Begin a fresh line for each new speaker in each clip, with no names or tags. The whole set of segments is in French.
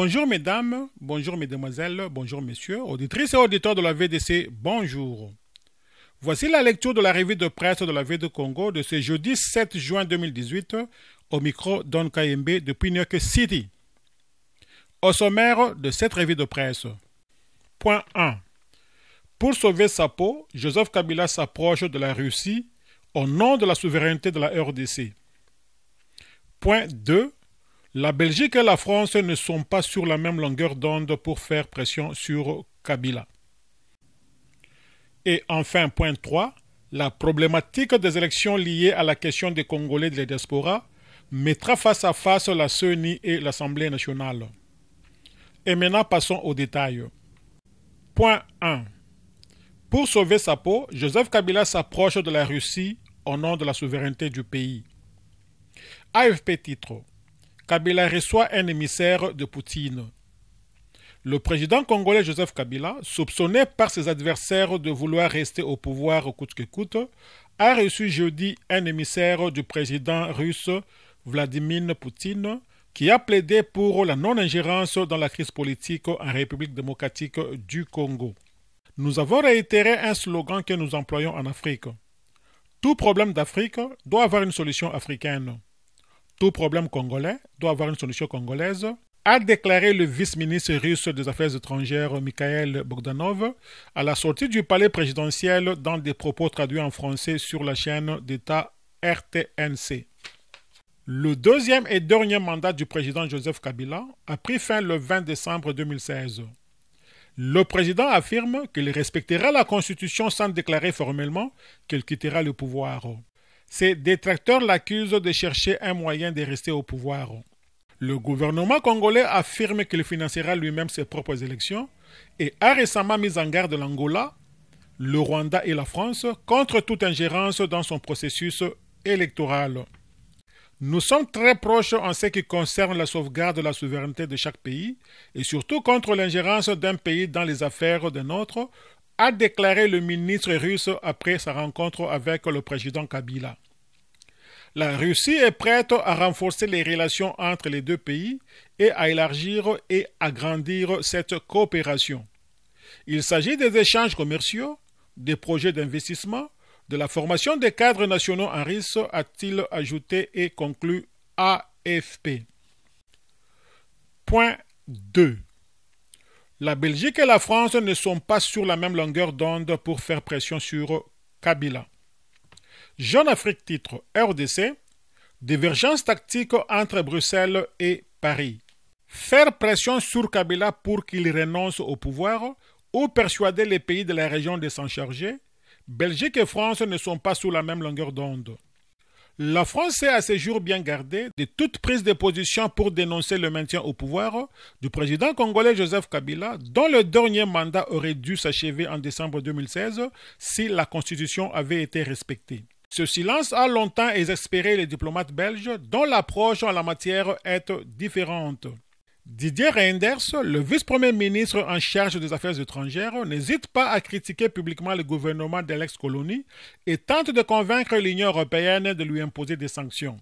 Bonjour mesdames, bonjour mesdemoiselles, bonjour messieurs, auditrices et auditeurs de la VDC, bonjour. Voici la lecture de la revue de presse de la VDC Congo de ce jeudi 7 juin 2018 au micro Don Kayembe depuis New City. Au sommaire de cette revue de presse. Point 1. Pour sauver sa peau, Joseph Kabila s'approche de la Russie au nom de la souveraineté de la RDC. Point 2. La Belgique et la France ne sont pas sur la même longueur d'onde pour faire pression sur Kabila. Et enfin, point 3, la problématique des élections liées à la question des Congolais de la diaspora mettra face à face la CENI et l'Assemblée nationale. Et maintenant, passons aux détails. Point 1. Pour sauver sa peau, Joseph Kabila s'approche de la Russie au nom de la souveraineté du pays. AFP titre. Kabila reçoit un émissaire de Poutine. Le président congolais Joseph Kabila, soupçonné par ses adversaires de vouloir rester au pouvoir coûte que coûte, a reçu jeudi un émissaire du président russe Vladimir Poutine qui a plaidé pour la non-ingérence dans la crise politique en République démocratique du Congo. Nous avons réitéré un slogan que nous employons en Afrique. Tout problème d'Afrique doit avoir une solution africaine. Tout problème congolais doit avoir une solution congolaise, a déclaré le vice-ministre russe des Affaires étrangères Mikhail Bogdanov à la sortie du palais présidentiel dans des propos traduits en français sur la chaîne d'État RTNC. Le deuxième et dernier mandat du président Joseph Kabila a pris fin le 20 décembre 2016. Le président affirme qu'il respectera la Constitution sans déclarer formellement qu'il quittera le pouvoir. Ses détracteurs l'accusent de chercher un moyen de rester au pouvoir. Le gouvernement congolais affirme qu'il financera lui-même ses propres élections et a récemment mis en garde l'Angola, le Rwanda et la France contre toute ingérence dans son processus électoral. Nous sommes très proches en ce qui concerne la sauvegarde de la souveraineté de chaque pays et surtout contre l'ingérence d'un pays dans les affaires d'un autre, a déclaré le ministre russe après sa rencontre avec le président Kabila. La Russie est prête à renforcer les relations entre les deux pays et à élargir et agrandir cette coopération. Il s'agit des échanges commerciaux, des projets d'investissement, de la formation des cadres nationaux en risque, a-t-il ajouté et conclu AFP. Point 2. La Belgique et la France ne sont pas sur la même longueur d'onde pour faire pression sur Kabila. Jeune Afrique titre RDC Divergence tactique entre Bruxelles et Paris. Faire pression sur Kabila pour qu'il renonce au pouvoir ou persuader les pays de la région de s'en charger, Belgique et France ne sont pas sur la même longueur d'onde. La France est à ce jours bien gardée de toute prise de position pour dénoncer le maintien au pouvoir du président congolais Joseph Kabila, dont le dernier mandat aurait dû s'achever en décembre 2016 si la Constitution avait été respectée. Ce silence a longtemps exaspéré les diplomates belges, dont l'approche en la matière est différente. Didier Reinders, le vice-premier ministre en charge des Affaires étrangères, n'hésite pas à critiquer publiquement le gouvernement de l'ex-colonie et tente de convaincre l'Union européenne de lui imposer des sanctions.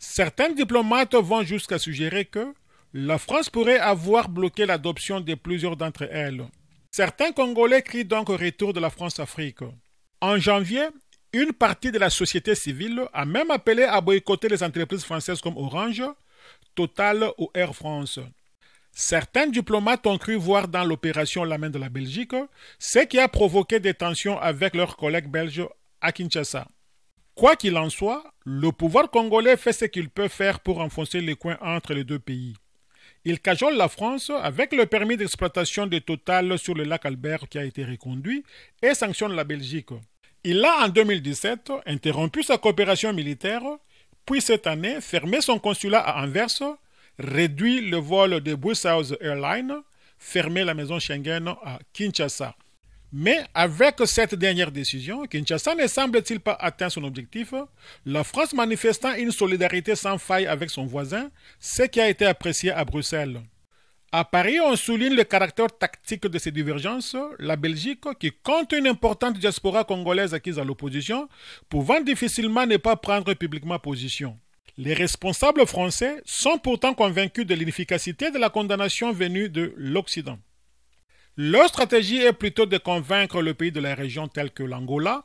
Certains diplomates vont jusqu'à suggérer que la France pourrait avoir bloqué l'adoption de plusieurs d'entre elles. Certains Congolais crient donc au retour de la France-Afrique. En janvier, une partie de la société civile a même appelé à boycotter les entreprises françaises comme Orange, Total ou Air France. Certains diplomates ont cru voir dans l'opération La main de la Belgique ce qui a provoqué des tensions avec leurs collègues belges à Kinshasa. Quoi qu'il en soit, le pouvoir congolais fait ce qu'il peut faire pour enfoncer les coins entre les deux pays. Il cajole la France avec le permis d'exploitation de Total sur le lac Albert qui a été reconduit et sanctionne la Belgique. Il a en 2017 interrompu sa coopération militaire puis cette année fermer son consulat à Anvers, réduire le vol de Brussels Airlines, fermer la maison Schengen à Kinshasa. Mais avec cette dernière décision, Kinshasa ne semble-t-il pas atteindre son objectif, la France manifestant une solidarité sans faille avec son voisin, ce qui a été apprécié à Bruxelles. À Paris, on souligne le caractère tactique de ces divergences, la Belgique, qui compte une importante diaspora congolaise acquise à l'opposition, pouvant difficilement ne pas prendre publiquement position. Les responsables français sont pourtant convaincus de l'inefficacité de la condamnation venue de l'Occident. Leur stratégie est plutôt de convaincre le pays de la région tels que l'Angola,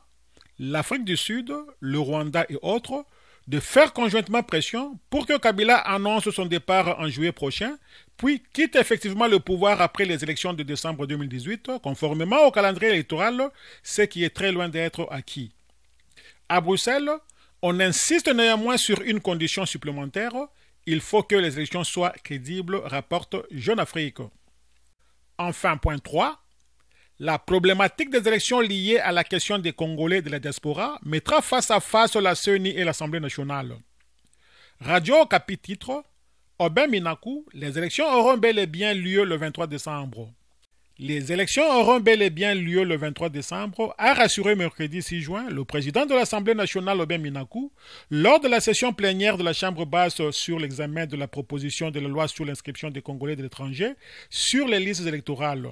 l'Afrique du Sud, le Rwanda et autres de faire conjointement pression pour que Kabila annonce son départ en juillet prochain, puis quitte effectivement le pouvoir après les élections de décembre 2018, conformément au calendrier électoral, ce qui est très loin d'être acquis. À Bruxelles, on insiste néanmoins sur une condition supplémentaire, il faut que les élections soient crédibles, rapporte Jeune Afrique. Enfin, point 3, la problématique des élections liées à la question des Congolais de la diaspora mettra face à face la CENI et l'Assemblée nationale. Radio Capititre, Aubin Minaku, les élections auront bel et bien lieu le 23 décembre. Les élections auront bel et bien lieu le 23 décembre, a rassuré mercredi 6 juin le président de l'Assemblée nationale Aubin Minaku lors de la session plénière de la Chambre basse sur l'examen de la proposition de la loi sur l'inscription des Congolais de l'étranger sur les listes électorales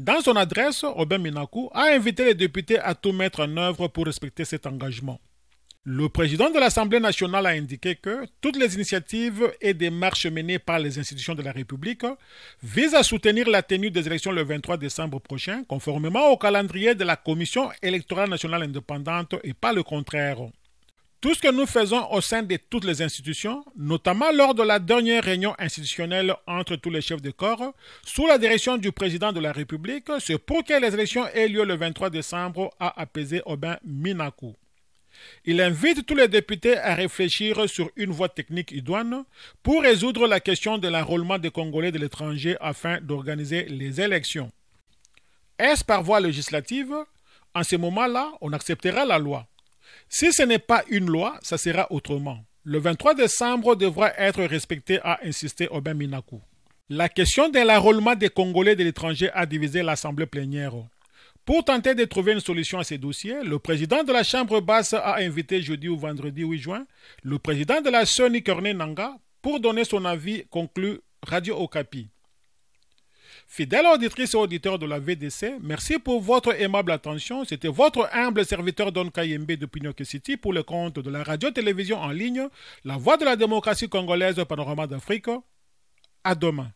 dans son adresse, Robin Minakou a invité les députés à tout mettre en œuvre pour respecter cet engagement. Le président de l'Assemblée nationale a indiqué que toutes les initiatives et démarches menées par les institutions de la République visent à soutenir la tenue des élections le 23 décembre prochain, conformément au calendrier de la Commission électorale nationale indépendante et pas le contraire. Tout ce que nous faisons au sein de toutes les institutions, notamment lors de la dernière réunion institutionnelle entre tous les chefs de corps, sous la direction du président de la République, c'est pour que les élections aient lieu le 23 décembre à apaiser Aubin Minaku. Il invite tous les députés à réfléchir sur une voie technique idoine pour résoudre la question de l'enrôlement des Congolais de l'étranger afin d'organiser les élections. Est-ce par voie législative En ce moment-là, on acceptera la loi. Si ce n'est pas une loi, ça sera autrement. Le 23 décembre devra être respecté, a insisté Aubin Minaku. La question de l'enrôlement des Congolais de l'étranger a divisé l'Assemblée plénière. Pour tenter de trouver une solution à ces dossiers, le président de la Chambre basse a invité jeudi ou vendredi 8 juin le président de la Sony Corné Nanga pour donner son avis, conclut Radio Okapi. Fidèle auditrice et auditeur de la VDC, merci pour votre aimable attention. C'était votre humble serviteur Don Kayembe de Pinocchio City pour le compte de la radio-télévision en ligne, La Voix de la démocratie congolaise, Panorama d'Afrique. À demain.